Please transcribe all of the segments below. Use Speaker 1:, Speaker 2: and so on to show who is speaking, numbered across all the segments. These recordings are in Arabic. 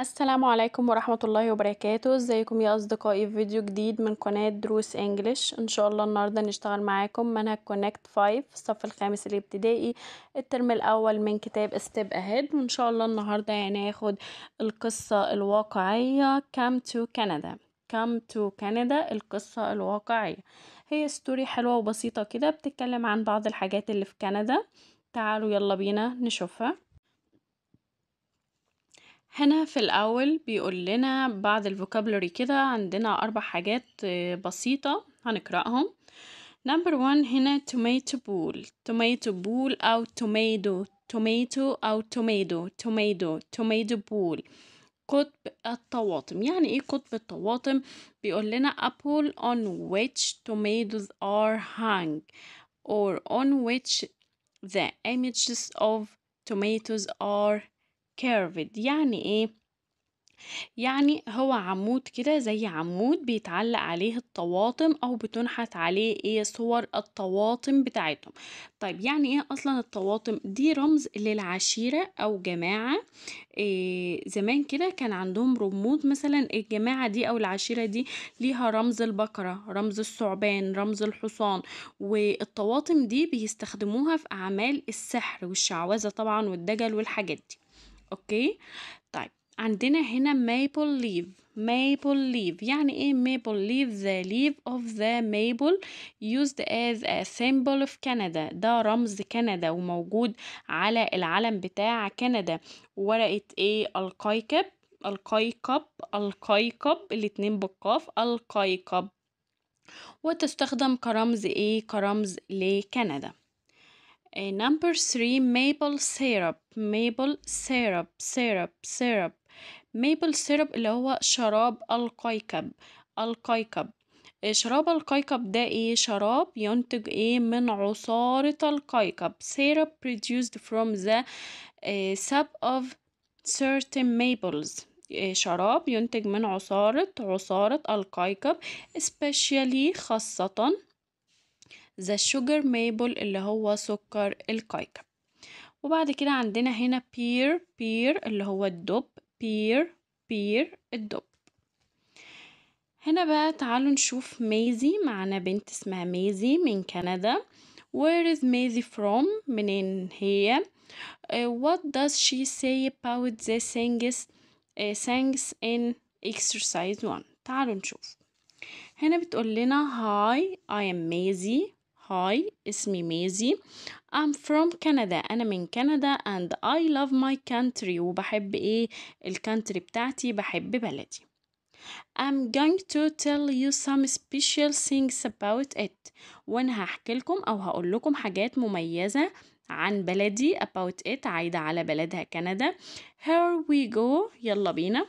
Speaker 1: السلام عليكم ورحمة الله وبركاته ازيكم يا اصدقائي في فيديو جديد من قناة دروس انجليش ان شاء الله النهاردة نشتغل معاكم منهج كونكت 5 الصف الخامس الابتدائي الترم الاول من كتاب ستيب اهيد وان شاء الله النهاردة يعني القصة الواقعية كام تو كندا كام تو كندا القصة الواقعية هي ستوري حلوة وبسيطة كده بتتكلم عن بعض الحاجات اللي في كندا تعالوا يلا بينا نشوفها هنا في الأول بيقول لنا بعض الفوكابلري كده عندنا أربع حاجات بسيطة هنقرأهم number one هنا tomato bowl tomato bowl أو tomato tomato أو tomato tomato tomato bowl قطب الطواطم يعني ايه قطب الطواطم بيقول لنا apple on which tomatoes are hung or on which the images of tomatoes are كيرفد يعني ايه يعني هو عمود كده زي عمود بيتعلق عليه الطواطم او بتنحت عليه ايه صور الطواطم بتاعتهم طيب يعني ايه اصلا الطواطم دي رمز للعشيرة او جماعة إيه زمان كده كان عندهم رموز مثلا الجماعة دي او العشيرة دي ليها رمز البقرة رمز الثعبان رمز الحصان والطواطم دي بيستخدموها في اعمال السحر والشعوذة طبعا والدجل والحاجات دي اوكي طيب عندنا هنا مايبل ليف مايبل ليف يعني ايه مايبل ليف ذا ليف اوف ذا مايبل يوزد از ا سيمبل اوف كندا ده رمز كندا وموجود على العلم بتاع كندا ورقة ايه القيكب القيقب القيقب الاتنين بالقاف القيقب وتستخدم كرمز ايه كرمز لكندا نمبر number three, maple syrup. Maple syrup, syrup, syrup. maple syrup اللي هو شراب القيكب القيكب شراب القيكب ده ايه شراب ينتج ايه من عصارة القيكب syrup produced from the uh, sap of certain maples شراب ينتج من عصارة عصارة القيكب especially خاصة the sugar maple اللي هو سكر الكايكب وبعد كده عندنا هنا بير بير اللي هو الدب بير بير الدب هنا بقى تعالوا نشوف ميزي معانا بنت اسمها ميزي من كندا Where is ميزي from منين هي uh, What does she say about the things uh, things in exercise 1 تعالوا نشوف هنا بتقول لنا Hi I am Maisie هاي اسمي ميزي I'm from Canada أنا من كندا and I love my country وبحب إيه الكنتري بتاعتي بحب بلدي I'm going to tell you some special things about it وأنا هحكي لكم أو هقول لكم حاجات مميزة عن بلدي about it عايدة على بلدها كندا Here we go يلا بينا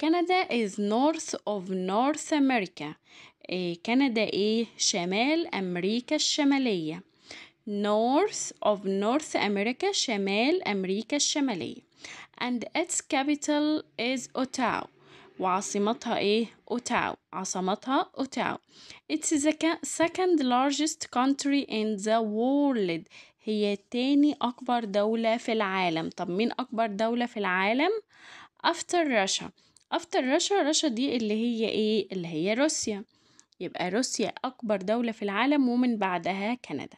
Speaker 1: كندا is north of North America آه، كندا ايه شمال امريكا الشمالية north of North America شمال امريكا الشمالية and its capital is Ottawa وعاصمتها ايه اوتاو عاصمتها اوتاو it's the second largest country in the world هي تاني اكبر دولة في العالم طب مين اكبر دولة في العالم after Russia after Russia Russia دي اللي هي ايه اللي هي روسيا يبقى روسيا أكبر دولة في العالم ومن بعدها كندا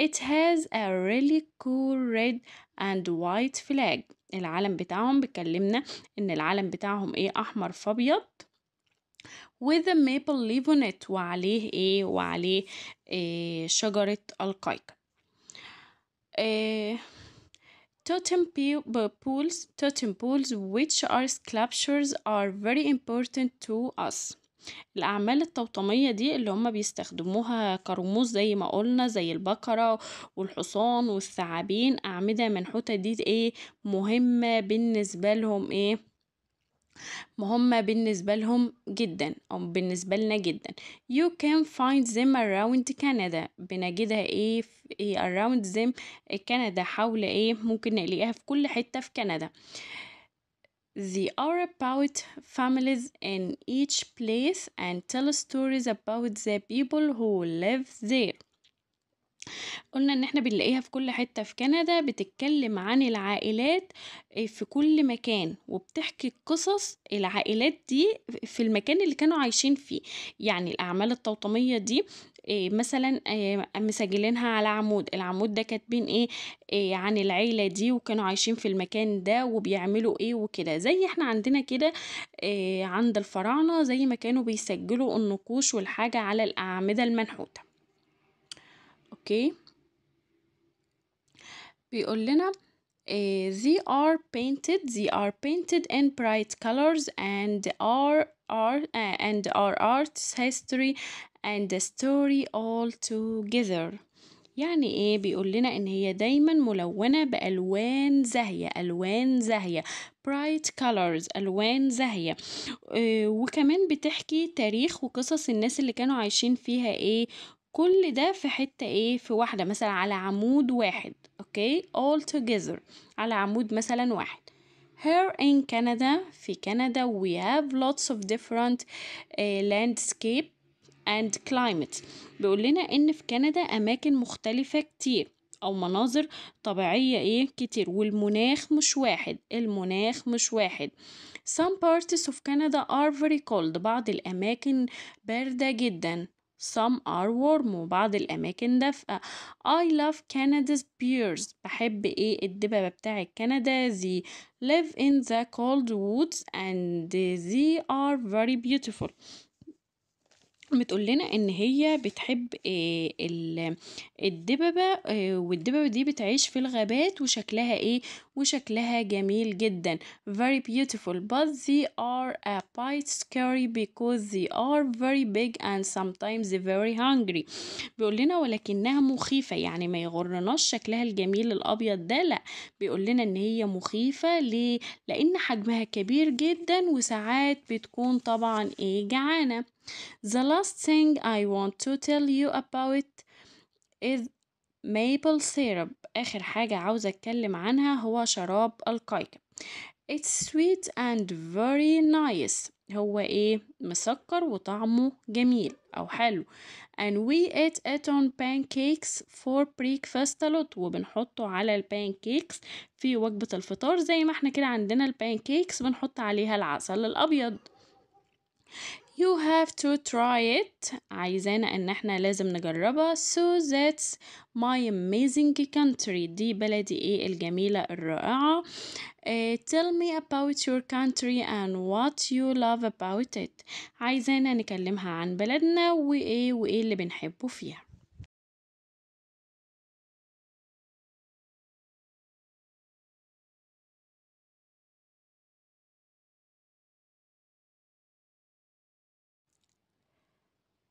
Speaker 1: It has a really cool red and white flag العلم بتاعهم بيكلمنا إن العلم بتاعهم إيه أحمر فأبيض with a maple leaf on it وعليه إيه وعليه إيه شجرة القيقب totem pools totem pools which are sculptures are very important to us الأعمال التوطمية دي اللي هُم بيستخدموها كرموز زي ما قُلنا، زي البَقَرة والحصان والثعابين، أعمدة منحوتة دي إيه، مهمة بالنسبة لهم إيه، مهمة بالنسبة لهم جدًا أو بالنسبة لنا جدًا. You can find them around Canada. بنجدها إيه، إيه around them Canada حول إيه، ممكن نلاقيها في كل حتة في كندا. They are about families in each place and tell stories about the people who live there. قلنا ان احنا بنلاقيها في كل حتة في كندا بتتكلم عن العائلات في كل مكان وبتحكي قصص العائلات دي في المكان اللي كانوا عايشين فيه يعني الاعمال التوطمية دي إيه، مثلا آه، مسجلينها على عمود العمود ده كاتبين إيه, ايه عن العيلة دي وكانوا عايشين في المكان ده وبيعملوا ايه وكده زي احنا عندنا كده إيه عند الفراعنة زي ما كانوا بيسجلوا النقوش والحاجة على الأعمدة المنحوتة اوكي بيقول لنا Uh, they are painted they are painted in bright colors and are are uh, and our art's history and the story all together يعني ايه بيقول لنا ان هي دايما ملونة بألوان زاهية ألوان زاهية bright colors ألوان زاهية آه، وكمان بتحكي تاريخ وقصص الناس اللي كانوا عايشين فيها ايه كل ده في حتة ايه في واحدة مثلا على عمود واحد اوكي all together على عمود مثلا واحد here in Canada في كندا we have lots of different uh, landscape and climate بيقول لنا ان في كندا اماكن مختلفة كتير او مناظر طبيعية ايه كتير والمناخ مش واحد المناخ مش واحد some parts of Canada are very cold بعض الاماكن باردة جدا some are warm وبعض الأماكن دافئة I love Canada's beers بحب إيه الدببة بتاع كندا they live in the cold woods and they are very beautiful بتقول لنا إن هي بتحب آه، الدببة آه، والدببة دي بتعيش في الغابات وشكلها إيه، وشكلها جميل جدًا very beautiful but they are a bit scary because they are very big and sometimes very hungry بيقول لنا ولكنها مخيفة يعني ما يغرناش شكلها الجميل الأبيض ده لأ، بيقول لنا إن هي مخيفة ليه؟ لإن حجمها كبير جدًا وساعات بتكون طبعًا إيه جعانة. The last thing I want to tell you about is maple syrup. آخر حاجة عاوزة أتكلم عنها هو شراب القيقب. It's sweet and very nice. هو إيه؟ مسكر وطعمه جميل أو حلو. And we eat it on pancakes for breakfast a lot. وبنحطه على البانكيكس في وجبة الفطار زي ما احنا كده عندنا البانكيكس بنحط عليها العسل الأبيض. you have to try it عايزانا ان احنا لازم نجربها so that's my amazing country دي بلدي ايه الجميلة الرائعة uh, tell me about your country and what you love about it عايزانا نكلمها عن بلدنا وايه وايه اللي بنحبه فيها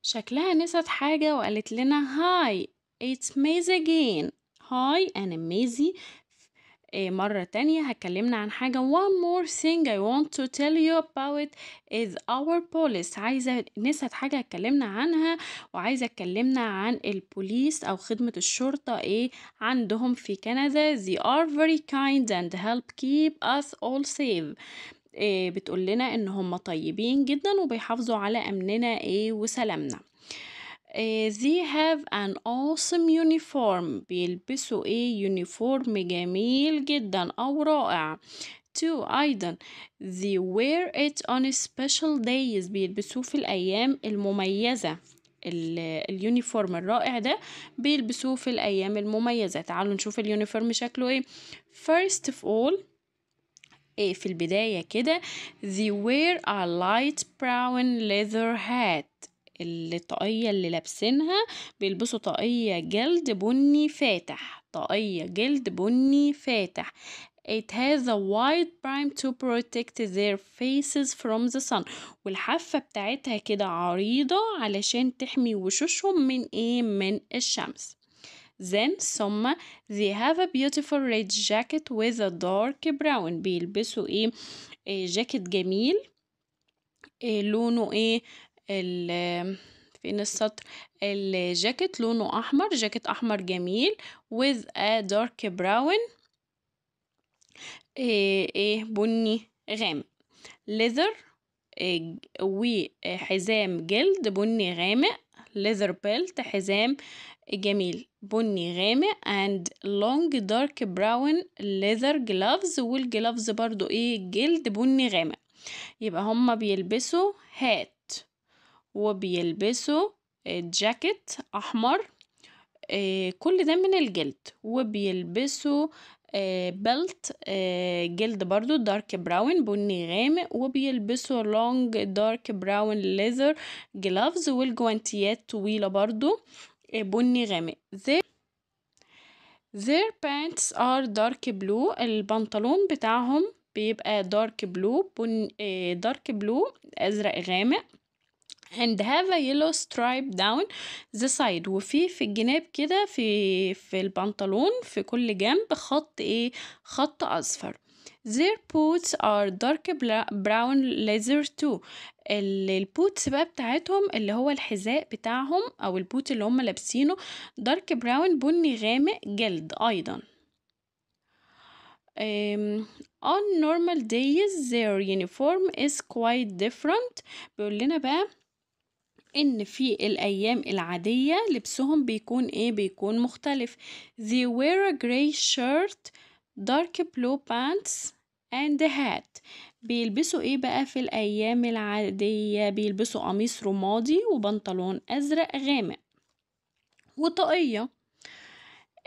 Speaker 1: شكلها نسيت حاجة وقالت لنا هاي اتس ميزي again هاي أنا ميزي آه، مرة تانية هتكلمنا عن حاجة one more thing I want to tell you about is our police عايزة نسيت حاجة اتكلمنا عنها وعايزة اتكلمنا عن البوليس أو خدمة الشرطة ايه عندهم في كندا they are very kind and help keep us all safe آه، بتقول لنا إن هم طيبين جدا وبيحافظوا على أمننا إيه وسلامنا آه، they have an awesome uniform بيلبسوا ايه يونيفورم جميل جدا او رائع two ايضا they wear it on special days بيلبسوه في الايام المميزة اليونيفورم الرائع ده بيلبسوه في الايام المميزة تعالوا نشوف اليونيفورم شكله ايه first of all إيه، في البداية كده they wear a light brown leather hat الطاقية اللي لابسينها بيلبسوا طاقية جلد بني فاتح طاقية جلد بني فاتح It has a white prime to protect their faces from the sun والحافة بتاعتها كده عريضة علشان تحمي وشوشهم من ايه من الشمس then ثم they have a beautiful red jacket with a dark brown بيلبسوا ايه, إيه جاكيت جميل إيه لونه ايه ال فين السطر الجاكيت لونه احمر جاكيت احمر جميل with a dark brown ايه, إيه بني غامق leather وحزام جلد بني غامق leather belt حزام جميل بني غامق and long dark brown leather gloves والجلافز برضو ايه جلد بني غامق يبقى هما بيلبسوا هات وبيلبسوا جاكيت احمر آه، كل ده من الجلد وبيلبسوا بلت آه، جلد آه، برضو دارك براون بني غامق وبيلبسوا لونج دارك براون ليذر جلافز والجوانتيات طويلة برضو آه، بني غامق their pants are dark blue البنطلون بتاعهم بيبقى دارك بلو بن دارك بلو ازرق غامق and have a yellow stripe down the side وفي في الجناب كده في في البنطلون في كل جنب خط ايه خط اصفر their boots are dark brown leather too البوتس بقى بتاعتهم اللي هو الحذاء بتاعهم او البوت اللي هم لابسينه دارك براون بني غامق جلد ايضا um, on normal days their uniform is quite different بيقول لنا بقى ان في الايام العادية لبسهم بيكون ايه بيكون مختلف they wear a gray shirt dark blue pants and a hat بيلبسوا ايه بقى في الايام العادية بيلبسوا قميص رمادي وبنطلون ازرق غامق وطاقية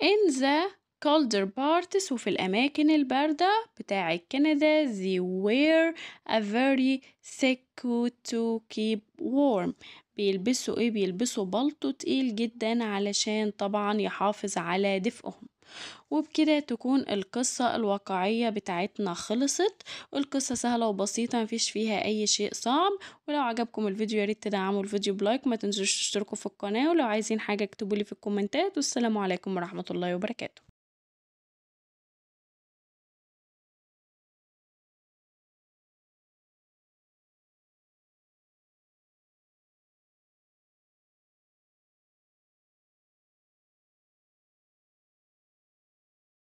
Speaker 1: in the colder parts وفي الأماكن الباردة بتاع كندا they wear a very thick coat to keep warm بيلبسوا ايه بيلبسوا بلطو تقيل جدا علشان طبعا يحافظ على دفئهم وبكده تكون القصة الواقعية بتاعتنا خلصت القصة سهلة وبسيطة مفيش فيها أي شيء صعب ولو عجبكم الفيديو ياريت تدعموا الفيديو بلايك ما تنسوش تشتركوا في القناة ولو عايزين حاجة اكتبولي في الكومنتات والسلام عليكم ورحمة الله وبركاته